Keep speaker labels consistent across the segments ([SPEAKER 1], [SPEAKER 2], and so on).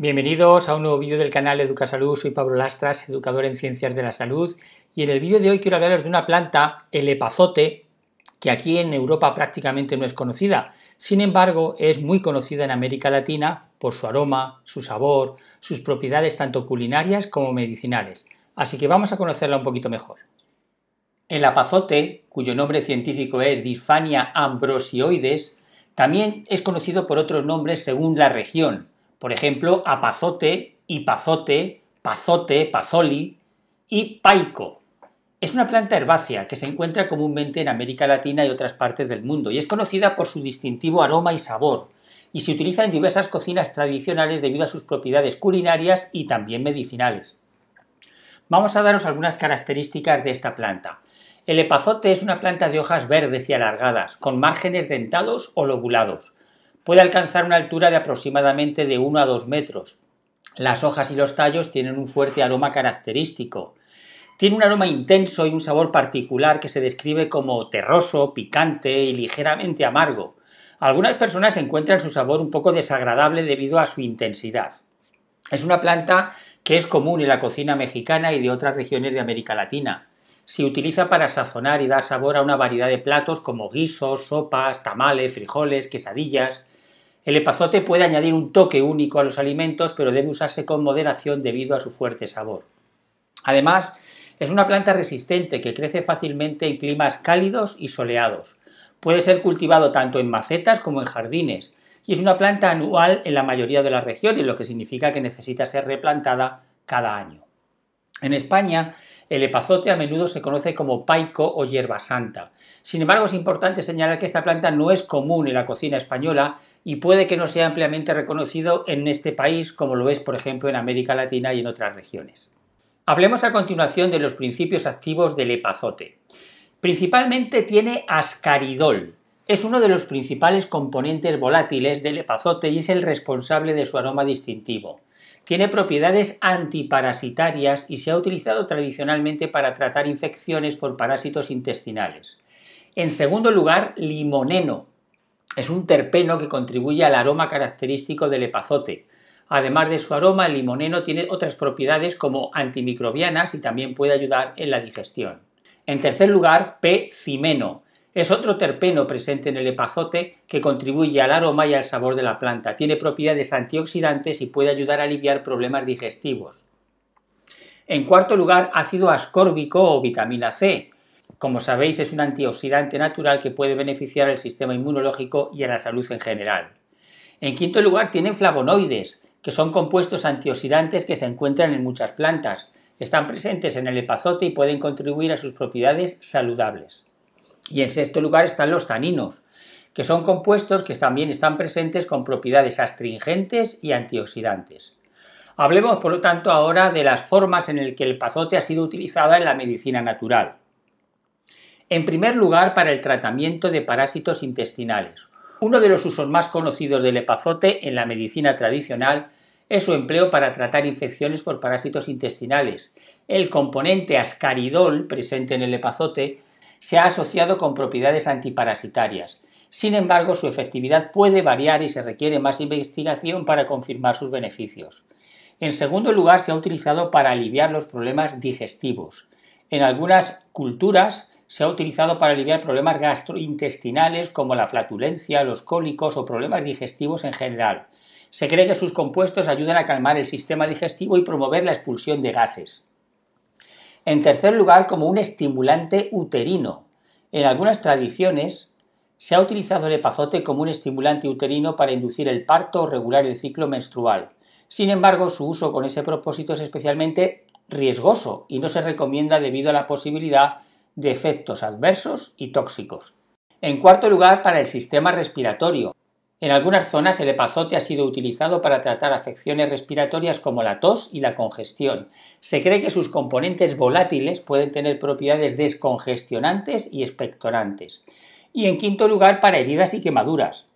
[SPEAKER 1] Bienvenidos a un nuevo vídeo del canal EducaSalud, soy Pablo Lastras, educador en ciencias de la salud y en el vídeo de hoy quiero hablaros de una planta, el epazote, que aquí en Europa prácticamente no es conocida, sin embargo es muy conocida en América Latina por su aroma, su sabor, sus propiedades tanto culinarias como medicinales, así que vamos a conocerla un poquito mejor. El apazote, cuyo nombre científico es Difania ambrosioides, también es conocido por otros nombres según la región, por ejemplo, apazote, hipazote, pazote, pazoli y paico. Es una planta herbácea que se encuentra comúnmente en América Latina y otras partes del mundo y es conocida por su distintivo aroma y sabor y se utiliza en diversas cocinas tradicionales debido a sus propiedades culinarias y también medicinales. Vamos a daros algunas características de esta planta. El epazote es una planta de hojas verdes y alargadas, con márgenes dentados o lobulados puede alcanzar una altura de aproximadamente de 1 a 2 metros. Las hojas y los tallos tienen un fuerte aroma característico. Tiene un aroma intenso y un sabor particular que se describe como terroso, picante y ligeramente amargo. Algunas personas encuentran su sabor un poco desagradable debido a su intensidad. Es una planta que es común en la cocina mexicana y de otras regiones de América Latina. Se utiliza para sazonar y dar sabor a una variedad de platos como guisos, sopas, tamales, frijoles, quesadillas. El epazote puede añadir un toque único a los alimentos, pero debe usarse con moderación debido a su fuerte sabor. Además, es una planta resistente que crece fácilmente en climas cálidos y soleados. Puede ser cultivado tanto en macetas como en jardines, y es una planta anual en la mayoría de las regiones, lo que significa que necesita ser replantada cada año. En España, el epazote a menudo se conoce como paico o hierba santa. Sin embargo, es importante señalar que esta planta no es común en la cocina española y puede que no sea ampliamente reconocido en este país como lo es, por ejemplo, en América Latina y en otras regiones. Hablemos a continuación de los principios activos del epazote. Principalmente tiene ascaridol. Es uno de los principales componentes volátiles del epazote y es el responsable de su aroma distintivo. Tiene propiedades antiparasitarias y se ha utilizado tradicionalmente para tratar infecciones por parásitos intestinales. En segundo lugar, limoneno, es un terpeno que contribuye al aroma característico del epazote. Además de su aroma, el limoneno tiene otras propiedades como antimicrobianas y también puede ayudar en la digestión. En tercer lugar, P-cimeno. Es otro terpeno presente en el epazote que contribuye al aroma y al sabor de la planta. Tiene propiedades antioxidantes y puede ayudar a aliviar problemas digestivos. En cuarto lugar, ácido ascórbico o vitamina C como sabéis, es un antioxidante natural que puede beneficiar al sistema inmunológico y a la salud en general. En quinto lugar, tienen flavonoides, que son compuestos antioxidantes que se encuentran en muchas plantas. Están presentes en el epazote y pueden contribuir a sus propiedades saludables. Y en sexto lugar están los taninos, que son compuestos que también están presentes con propiedades astringentes y antioxidantes. Hablemos, por lo tanto, ahora de las formas en las que el epazote ha sido utilizado en la medicina natural. En primer lugar, para el tratamiento de parásitos intestinales. Uno de los usos más conocidos del epazote en la medicina tradicional es su empleo para tratar infecciones por parásitos intestinales. El componente ascaridol presente en el epazote se ha asociado con propiedades antiparasitarias. Sin embargo, su efectividad puede variar y se requiere más investigación para confirmar sus beneficios. En segundo lugar, se ha utilizado para aliviar los problemas digestivos. En algunas culturas se ha utilizado para aliviar problemas gastrointestinales como la flatulencia, los cólicos o problemas digestivos en general. Se cree que sus compuestos ayudan a calmar el sistema digestivo y promover la expulsión de gases. En tercer lugar, como un estimulante uterino. En algunas tradiciones se ha utilizado el epazote como un estimulante uterino para inducir el parto o regular el ciclo menstrual. Sin embargo, su uso con ese propósito es especialmente riesgoso y no se recomienda debido a la posibilidad de efectos adversos y tóxicos. En cuarto lugar, para el sistema respiratorio. En algunas zonas el epazote ha sido utilizado para tratar afecciones respiratorias como la tos y la congestión. Se cree que sus componentes volátiles pueden tener propiedades descongestionantes y expectorantes. Y en quinto lugar, para heridas y quemaduras.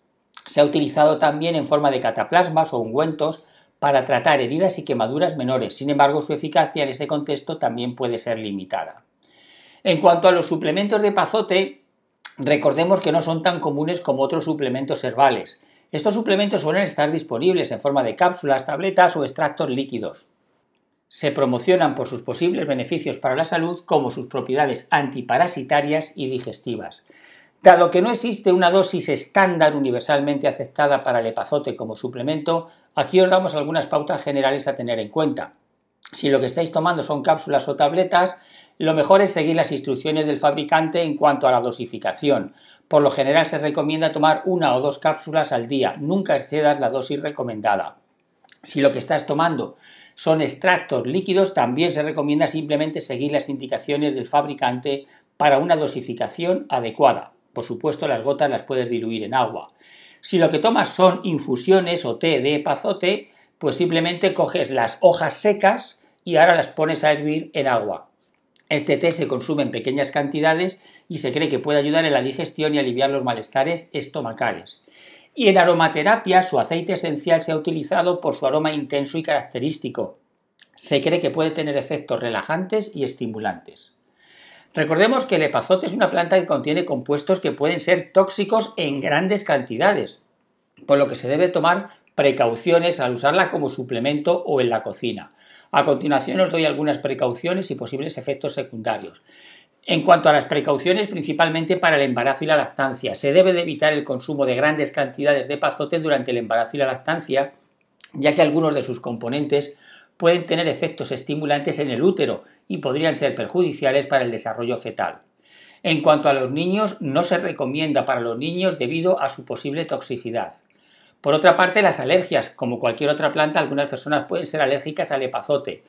[SPEAKER 1] Se ha utilizado también en forma de cataplasmas o ungüentos para tratar heridas y quemaduras menores. Sin embargo, su eficacia en ese contexto también puede ser limitada. En cuanto a los suplementos de pazote, recordemos que no son tan comunes como otros suplementos herbales. Estos suplementos suelen estar disponibles en forma de cápsulas, tabletas o extractos líquidos. Se promocionan por sus posibles beneficios para la salud como sus propiedades antiparasitarias y digestivas. Dado que no existe una dosis estándar universalmente aceptada para el epazote como suplemento, aquí os damos algunas pautas generales a tener en cuenta. Si lo que estáis tomando son cápsulas o tabletas, lo mejor es seguir las instrucciones del fabricante en cuanto a la dosificación. Por lo general se recomienda tomar una o dos cápsulas al día, nunca excedas la dosis recomendada. Si lo que estás tomando son extractos líquidos, también se recomienda simplemente seguir las indicaciones del fabricante para una dosificación adecuada. Por supuesto, las gotas las puedes diluir en agua. Si lo que tomas son infusiones o té de pazote, pues simplemente coges las hojas secas y ahora las pones a hervir en agua. Este té se consume en pequeñas cantidades y se cree que puede ayudar en la digestión y aliviar los malestares estomacales. Y en aromaterapia, su aceite esencial se ha utilizado por su aroma intenso y característico. Se cree que puede tener efectos relajantes y estimulantes. Recordemos que el epazote es una planta que contiene compuestos que pueden ser tóxicos en grandes cantidades, por lo que se debe tomar precauciones al usarla como suplemento o en la cocina. A continuación os doy algunas precauciones y posibles efectos secundarios. En cuanto a las precauciones, principalmente para el embarazo y la lactancia, se debe de evitar el consumo de grandes cantidades de pazote durante el embarazo y la lactancia, ya que algunos de sus componentes pueden tener efectos estimulantes en el útero y podrían ser perjudiciales para el desarrollo fetal. En cuanto a los niños, no se recomienda para los niños debido a su posible toxicidad. Por otra parte, las alergias. Como cualquier otra planta, algunas personas pueden ser alérgicas al epazote.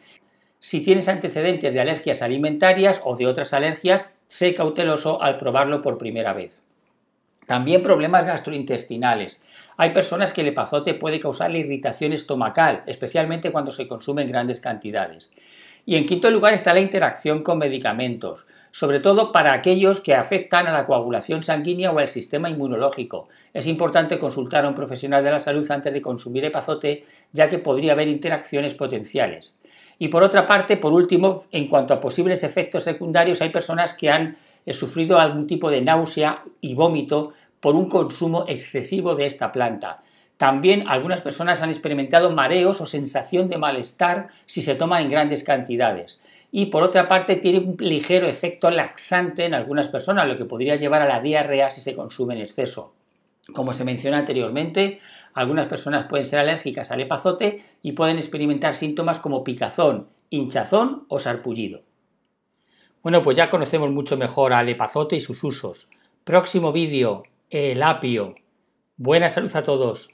[SPEAKER 1] Si tienes antecedentes de alergias alimentarias o de otras alergias, sé cauteloso al probarlo por primera vez. También problemas gastrointestinales. Hay personas que el epazote puede causar la irritación estomacal, especialmente cuando se consume en grandes cantidades. Y en quinto lugar está la interacción con medicamentos, sobre todo para aquellos que afectan a la coagulación sanguínea o al sistema inmunológico. Es importante consultar a un profesional de la salud antes de consumir epazote, ya que podría haber interacciones potenciales. Y por otra parte, por último, en cuanto a posibles efectos secundarios, hay personas que han he sufrido algún tipo de náusea y vómito por un consumo excesivo de esta planta. También algunas personas han experimentado mareos o sensación de malestar si se toma en grandes cantidades. Y por otra parte tiene un ligero efecto laxante en algunas personas, lo que podría llevar a la diarrea si se consume en exceso. Como se menciona anteriormente, algunas personas pueden ser alérgicas al epazote y pueden experimentar síntomas como picazón, hinchazón o sarpullido. Bueno, pues ya conocemos mucho mejor al epazote y sus usos. Próximo vídeo, el apio. Buena salud a todos.